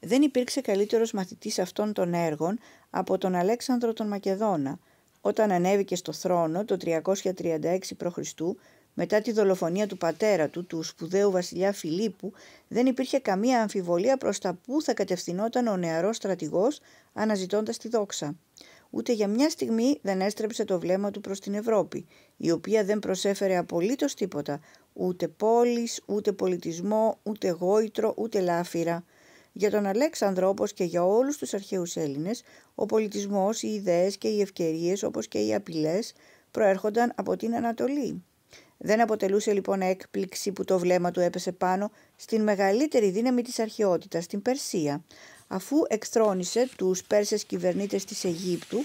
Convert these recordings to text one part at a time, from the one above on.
Δεν υπήρξε καλύτερος μαθητής αυτών των έργων από τον Αλέξανδρο τον Μακεδόνα, όταν ανέβηκε στο θρόνο το 336 π.Χ., μετά τη δολοφονία του πατέρα του, του σπουδαίου βασιλιά Φιλίππου, δεν υπήρχε καμία αμφιβολία προς τα που θα κατευθυνόταν ο νεαρός στρατηγός αναζητώντας τη δόξα. Ούτε για μια στιγμή δεν έστρεψε το βλέμμα του προς την Ευρώπη, η οποία δεν προσέφερε απολύτως τίποτα, ούτε πόλεις, ούτε πολιτισμό, ούτε γόητρο, ούτε λάφυρα. Για τον Αλέξανδρο, όπως και για όλους τους αρχαίους Έλληνες, ο πολιτισμός, οι ιδέες και οι ευκαιρίες, όπως και οι απειλές, προέρχονταν από την Ανατολή. Δεν αποτελούσε λοιπόν έκπληξη που το βλέμμα του έπεσε πάνω στην μεγαλύτερη δύναμη της αρχαιότητας, την Περσία, αφού εκθρόνησε τους Πέρσες κυβερνήτες της Αιγύπτου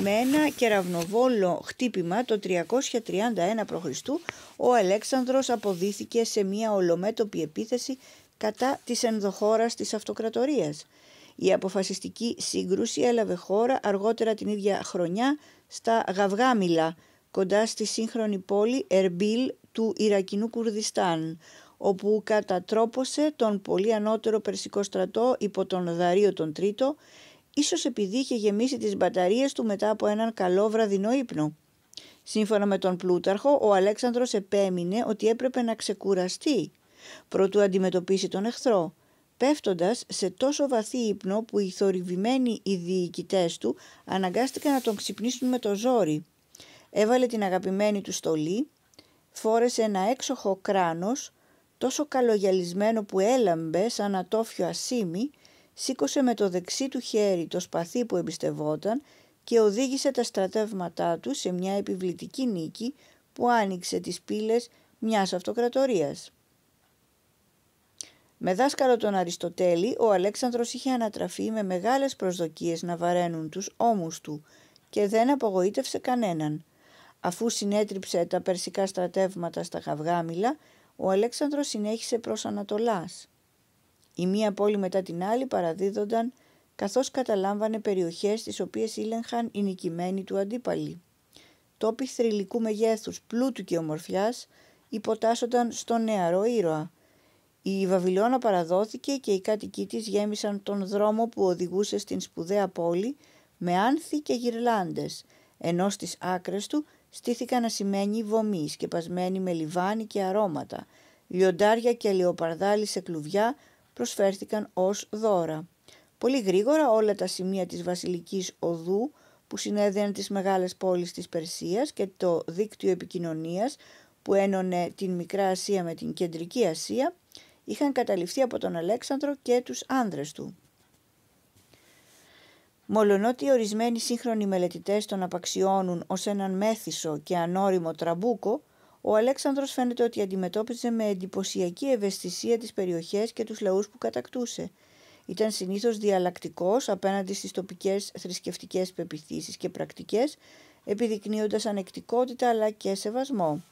με ένα κεραυνοβόλο χτύπημα το 331 π.Χ. ο Αλέξανδρος αποδίθηκε σε μια ολομέτωπη επίθεση κατά της ενδοχώρας της αυτοκρατορίας. Η αποφασιστική σύγκρουση έλαβε χώρα αργότερα την ίδια χρονιά στα Γαυγάμιλα, κοντά στη σύγχρονη πόλη Ερμπίλ του Ιρακινού Κουρδιστάν, όπου κατατρόπωσε τον πολύ ανώτερο περσικό στρατό υπό τον Δαρίο τον Τρίτο, ίσως επειδή είχε γεμίσει τις μπαταρίες του μετά από έναν καλό βραδινό ύπνο. Σύμφωνα με τον Πλούταρχο, ο Αλέξανδρος επέμεινε ότι έπρεπε να ξεκουραστεί προτού αντιμετωπίσει τον εχθρό, πέφτοντας σε τόσο βαθύ ύπνο που οι θορυβημένοι οι διοικητές του αναγκάστηκαν να τον ξυπνήσουν με το ζόρι. Έβαλε την αγαπημένη του στολή, φόρεσε ένα έξοχο κράνος, τόσο καλογιαλισμένο που έλαμπε σαν ατόφιο ασίμι, σήκωσε με το δεξί του χέρι το σπαθί που εμπιστευόταν και οδήγησε τα στρατεύματά του σε μια επιβλητική νίκη που άνοιξε τις πύλες μιας αυτοκρατορίας. Με δάσκαλο τον Αριστοτέλη, ο Αλέξανδρος είχε ανατραφεί με μεγάλες προσδοκίες να βαραίνουν τους ώμους του και δεν απογοήτευσε κανέναν. Αφού συνέτριψε τα περσικά στρατεύματα στα Χαυγάμιλα, ο Αλέξανδρος συνέχισε προς Ανατολάς. Η μία πόλη μετά την άλλη παραδίδονταν καθώς καταλάμβανε περιοχές τις οποίες ήλεγχαν οι νικημένοι του αντίπαλοι. Τόποι θρηλυκού μεγέθους, πλούτου και ομορφιάς υποτάσσονταν στον νεαρό ήρωα, η Βαβυλώνα παραδόθηκε και οι κάτοικοί της γέμισαν τον δρόμο που οδηγούσε στην σπουδαία πόλη με άνθη και γυρλάντες, ενώ στις άκρες του στήθηκαν ασημένοι βωμοί σκεπασμένοι με λιβάνι και αρώματα. Λιοντάρια και λεοπαρδάλι σε κλουβιά προσφέρθηκαν ως δώρα. Πολύ γρήγορα όλα τα σημεία της βασιλικής οδού που συνέδεαν τις μεγάλες πόλεις της Περσίας και το δίκτυο επικοινωνίας που ένωνε την Μικρά Ασία με την Κεντρική Ασία είχαν καταληφθεί από τον Αλέξανδρο και τους άνδρες του. Μολονότι ορισμένοι σύγχρονοι μελετητές τον απαξιώνουν ως έναν μέθησο και ανώριμο τραμπούκο, ο Αλέξανδρος φαίνεται ότι αντιμετώπιζε με εντυπωσιακή ευαισθησία τις περιοχές και τους λαούς που κατακτούσε. Ήταν συνήθως διαλλακτικός απέναντι στις τοπικές θρησκευτικές πεπιθήσεις και πρακτικές, επιδεικνύοντας ανεκτικότητα αλλά και σεβασμό.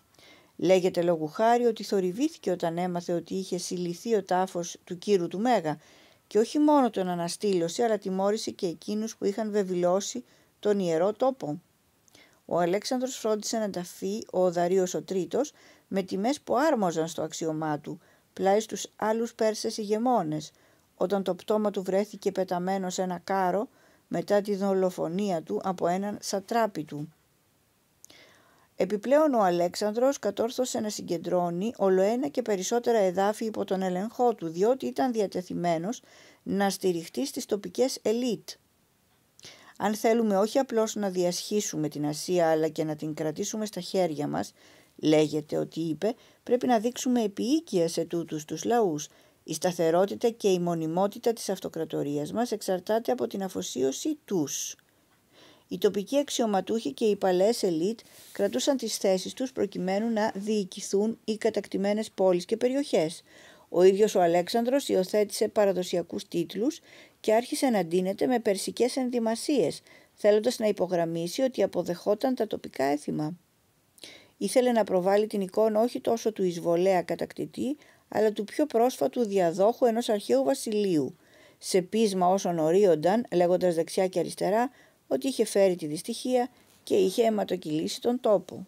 Λέγεται λόγου χάρη ότι θορυβήθηκε όταν έμαθε ότι είχε συλληθεί ο τάφος του κύρου του Μέγα και όχι μόνο τον αναστήλωσε αλλά τιμώρησε και εκείνους που είχαν βεβηλώσει τον ιερό τόπο. Ο Αλέξανδρος φρόντισε να ταφεί ο Δαρίος ο τρίτος, με τιμές που άρμοζαν στο αξιωμά του, πλάι στους άλλους Πέρσες ηγεμόνες, όταν το πτώμα του βρέθηκε πεταμένο σε ένα κάρο μετά τη δολοφονία του από έναν σατράπη του. Επιπλέον ο Αλέξανδρος κατόρθωσε να συγκεντρώνει ολοένα και περισσότερα εδάφη υπό τον ελεγχό του, διότι ήταν διατεθειμένος να στηριχτεί στις τοπικές ελίτ. Αν θέλουμε όχι απλώς να διασχίσουμε την Ασία αλλά και να την κρατήσουμε στα χέρια μας, λέγεται ότι είπε, πρέπει να δείξουμε επιοίκεια σε τούτους τους λαούς. Η σταθερότητα και η μονιμότητα της αυτοκρατορίας μας εξαρτάται από την αφοσίωση τους. Οι τοπικοί αξιωματούχοι και οι παλές ελίτ κρατούσαν τις θέσεις τους προκειμένου να διοικηθούν οι κατακτημένες πόλεις και περιοχές. Ο ίδιος ο Αλέξανδρος υιοθέτησε παραδοσιακούς τίτλους και άρχισε να ντύνεται με περσικές ενδυμασίες, θέλοντας να υπογραμμίσει ότι αποδεχόταν τα τοπικά έθιμα. Ήθελε να προβάλλει την εικόνα όχι τόσο του εισβολέα κατακτητή, αλλά του πιο πρόσφατου διαδόχου ενός αρχαίου βασιλείου. Σε πείσμα όσων ορίονταν, λέγοντας δεξιά και αριστερά, ότι είχε φέρει τη δυστυχία και είχε αιματοκυλήσει τον τόπο.